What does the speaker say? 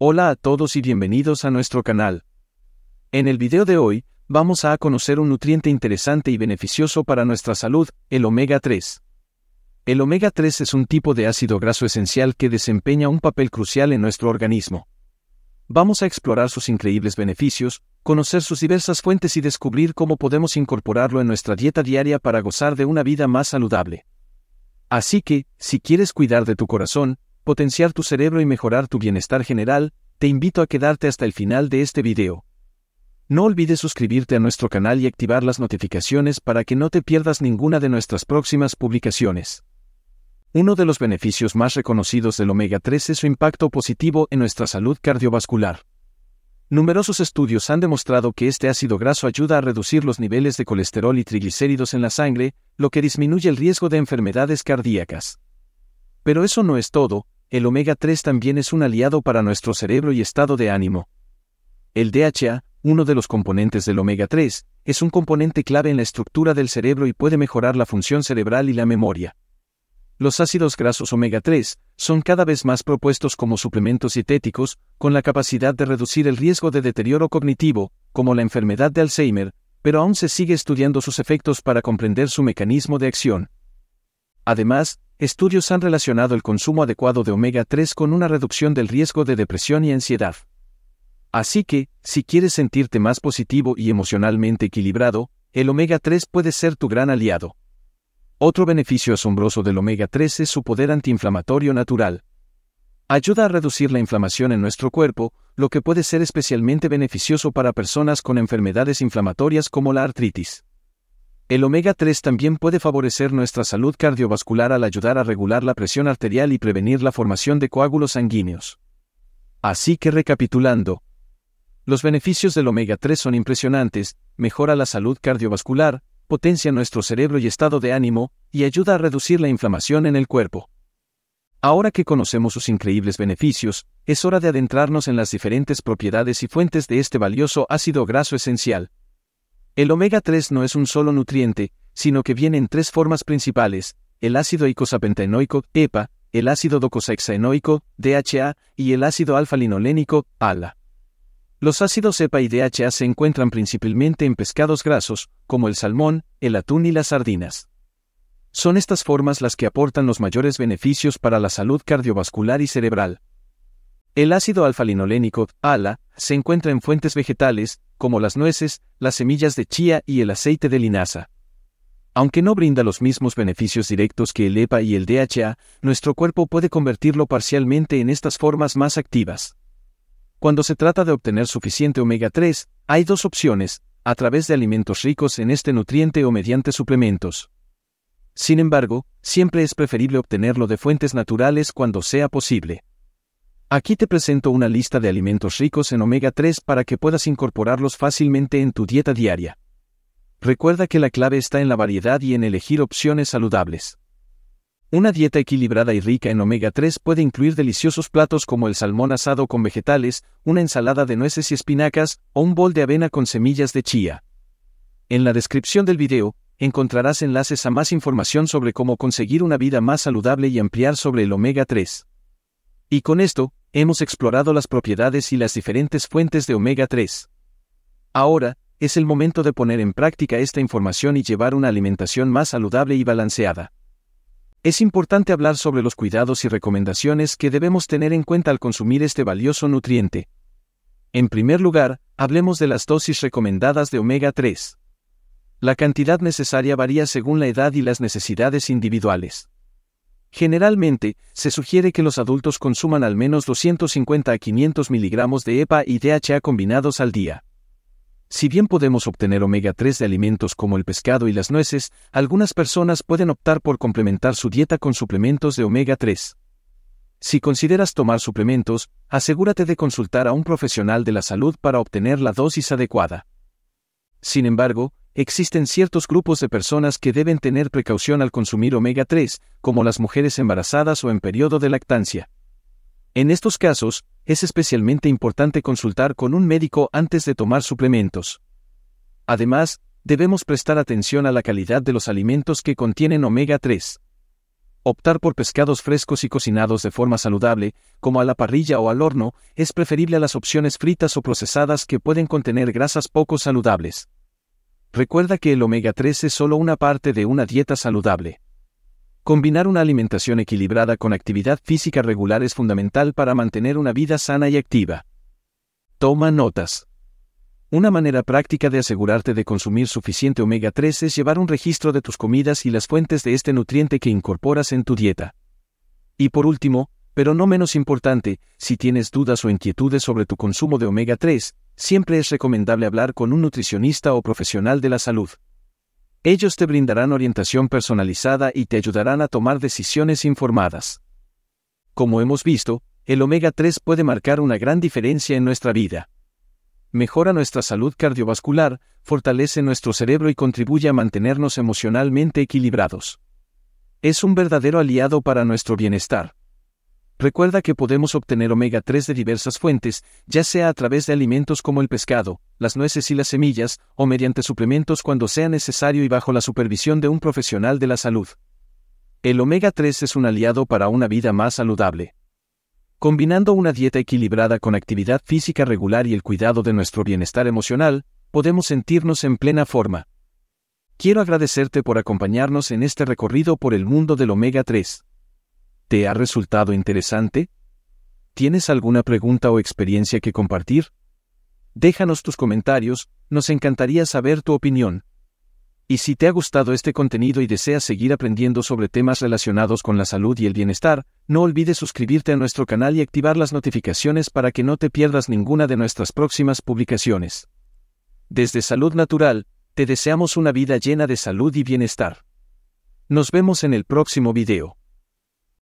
Hola a todos y bienvenidos a nuestro canal. En el video de hoy, vamos a conocer un nutriente interesante y beneficioso para nuestra salud, el omega 3. El omega 3 es un tipo de ácido graso esencial que desempeña un papel crucial en nuestro organismo. Vamos a explorar sus increíbles beneficios, conocer sus diversas fuentes y descubrir cómo podemos incorporarlo en nuestra dieta diaria para gozar de una vida más saludable. Así que, si quieres cuidar de tu corazón, potenciar tu cerebro y mejorar tu bienestar general, te invito a quedarte hasta el final de este video. No olvides suscribirte a nuestro canal y activar las notificaciones para que no te pierdas ninguna de nuestras próximas publicaciones. Uno de los beneficios más reconocidos del omega 3 es su impacto positivo en nuestra salud cardiovascular. Numerosos estudios han demostrado que este ácido graso ayuda a reducir los niveles de colesterol y triglicéridos en la sangre, lo que disminuye el riesgo de enfermedades cardíacas. Pero eso no es todo, el omega 3 también es un aliado para nuestro cerebro y estado de ánimo. El DHA, uno de los componentes del omega 3, es un componente clave en la estructura del cerebro y puede mejorar la función cerebral y la memoria. Los ácidos grasos omega 3 son cada vez más propuestos como suplementos dietéticos, con la capacidad de reducir el riesgo de deterioro cognitivo, como la enfermedad de Alzheimer, pero aún se sigue estudiando sus efectos para comprender su mecanismo de acción. Además, estudios han relacionado el consumo adecuado de omega-3 con una reducción del riesgo de depresión y ansiedad. Así que, si quieres sentirte más positivo y emocionalmente equilibrado, el omega-3 puede ser tu gran aliado. Otro beneficio asombroso del omega-3 es su poder antiinflamatorio natural. Ayuda a reducir la inflamación en nuestro cuerpo, lo que puede ser especialmente beneficioso para personas con enfermedades inflamatorias como la artritis. El omega 3 también puede favorecer nuestra salud cardiovascular al ayudar a regular la presión arterial y prevenir la formación de coágulos sanguíneos. Así que recapitulando, los beneficios del omega 3 son impresionantes, mejora la salud cardiovascular, potencia nuestro cerebro y estado de ánimo, y ayuda a reducir la inflamación en el cuerpo. Ahora que conocemos sus increíbles beneficios, es hora de adentrarnos en las diferentes propiedades y fuentes de este valioso ácido graso esencial. El omega 3 no es un solo nutriente, sino que viene en tres formas principales, el ácido icosapentaenoico, EPA, el ácido docosahexaenoico, DHA, y el ácido alfa-linolénico, ALA. Los ácidos EPA y DHA se encuentran principalmente en pescados grasos, como el salmón, el atún y las sardinas. Son estas formas las que aportan los mayores beneficios para la salud cardiovascular y cerebral. El ácido alfa-linolénico, ALA, se encuentra en fuentes vegetales, como las nueces, las semillas de chía y el aceite de linaza. Aunque no brinda los mismos beneficios directos que el EPA y el DHA, nuestro cuerpo puede convertirlo parcialmente en estas formas más activas. Cuando se trata de obtener suficiente omega 3, hay dos opciones, a través de alimentos ricos en este nutriente o mediante suplementos. Sin embargo, siempre es preferible obtenerlo de fuentes naturales cuando sea posible. Aquí te presento una lista de alimentos ricos en omega 3 para que puedas incorporarlos fácilmente en tu dieta diaria. Recuerda que la clave está en la variedad y en elegir opciones saludables. Una dieta equilibrada y rica en omega 3 puede incluir deliciosos platos como el salmón asado con vegetales, una ensalada de nueces y espinacas, o un bol de avena con semillas de chía. En la descripción del video, encontrarás enlaces a más información sobre cómo conseguir una vida más saludable y ampliar sobre el omega 3. Y con esto, hemos explorado las propiedades y las diferentes fuentes de omega 3. Ahora, es el momento de poner en práctica esta información y llevar una alimentación más saludable y balanceada. Es importante hablar sobre los cuidados y recomendaciones que debemos tener en cuenta al consumir este valioso nutriente. En primer lugar, hablemos de las dosis recomendadas de omega 3. La cantidad necesaria varía según la edad y las necesidades individuales. Generalmente, se sugiere que los adultos consuman al menos 250 a 500 miligramos de EPA y DHA combinados al día. Si bien podemos obtener omega 3 de alimentos como el pescado y las nueces, algunas personas pueden optar por complementar su dieta con suplementos de omega 3. Si consideras tomar suplementos, asegúrate de consultar a un profesional de la salud para obtener la dosis adecuada. Sin embargo, Existen ciertos grupos de personas que deben tener precaución al consumir omega 3, como las mujeres embarazadas o en periodo de lactancia. En estos casos, es especialmente importante consultar con un médico antes de tomar suplementos. Además, debemos prestar atención a la calidad de los alimentos que contienen omega 3. Optar por pescados frescos y cocinados de forma saludable, como a la parrilla o al horno, es preferible a las opciones fritas o procesadas que pueden contener grasas poco saludables. Recuerda que el omega 3 es solo una parte de una dieta saludable. Combinar una alimentación equilibrada con actividad física regular es fundamental para mantener una vida sana y activa. Toma notas. Una manera práctica de asegurarte de consumir suficiente omega 3 es llevar un registro de tus comidas y las fuentes de este nutriente que incorporas en tu dieta. Y por último, pero no menos importante, si tienes dudas o inquietudes sobre tu consumo de omega 3, siempre es recomendable hablar con un nutricionista o profesional de la salud. Ellos te brindarán orientación personalizada y te ayudarán a tomar decisiones informadas. Como hemos visto, el omega 3 puede marcar una gran diferencia en nuestra vida. Mejora nuestra salud cardiovascular, fortalece nuestro cerebro y contribuye a mantenernos emocionalmente equilibrados. Es un verdadero aliado para nuestro bienestar. Recuerda que podemos obtener omega 3 de diversas fuentes, ya sea a través de alimentos como el pescado, las nueces y las semillas, o mediante suplementos cuando sea necesario y bajo la supervisión de un profesional de la salud. El omega 3 es un aliado para una vida más saludable. Combinando una dieta equilibrada con actividad física regular y el cuidado de nuestro bienestar emocional, podemos sentirnos en plena forma. Quiero agradecerte por acompañarnos en este recorrido por el mundo del omega 3. ¿Te ha resultado interesante? ¿Tienes alguna pregunta o experiencia que compartir? Déjanos tus comentarios, nos encantaría saber tu opinión. Y si te ha gustado este contenido y deseas seguir aprendiendo sobre temas relacionados con la salud y el bienestar, no olvides suscribirte a nuestro canal y activar las notificaciones para que no te pierdas ninguna de nuestras próximas publicaciones. Desde Salud Natural, te deseamos una vida llena de salud y bienestar. Nos vemos en el próximo video.